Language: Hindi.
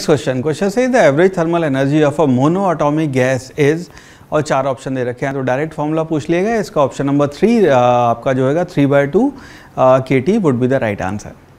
नेक्स्ट क्वेश्चन क्वेश्चन से the average thermal energy of a monoatomic gas is और चार ऑप्शन दे रखे हैं तो डायरेक्ट फॉर्मूला पूछ लिया गया इसका ऑप्शन नंबर थ्री आपका जो है three by two K T would be the right answer